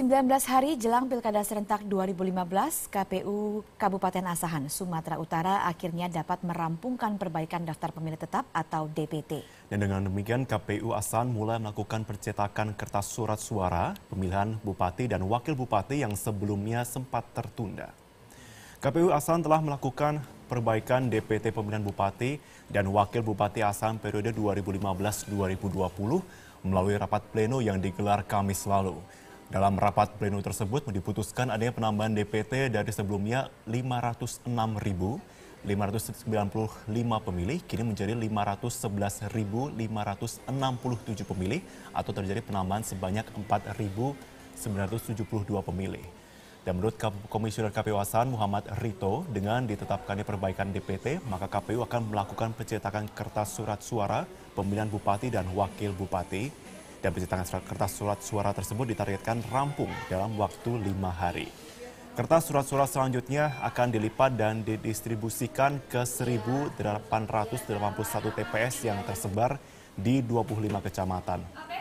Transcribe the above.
19 hari jelang Pilkada Serentak 2015, KPU Kabupaten Asahan, Sumatera Utara akhirnya dapat merampungkan perbaikan daftar pemilih tetap atau DPT. Dan dengan demikian KPU Asahan mulai melakukan percetakan kertas surat suara pemilihan bupati dan wakil bupati yang sebelumnya sempat tertunda. KPU Asahan telah melakukan perbaikan DPT pemilihan bupati dan wakil bupati Asahan periode 2015-2020 melalui rapat pleno yang digelar Kamis lalu. Dalam rapat pleno tersebut diputuskan adanya penambahan DPT dari sebelumnya 506.595 pemilih kini menjadi 511.567 pemilih atau terjadi penambahan sebanyak 4.972 pemilih. Dan menurut Komisioner KPU Hasan Muhammad Rito, dengan ditetapkannya perbaikan DPT, maka KPU akan melakukan pencetakan kertas surat suara pemilihan bupati dan wakil bupati dan pencetakan kertas surat suara tersebut ditargetkan rampung dalam waktu lima hari. Kertas surat-surat selanjutnya akan dilipat dan didistribusikan ke 1.881 TPS yang tersebar di 25 kecamatan.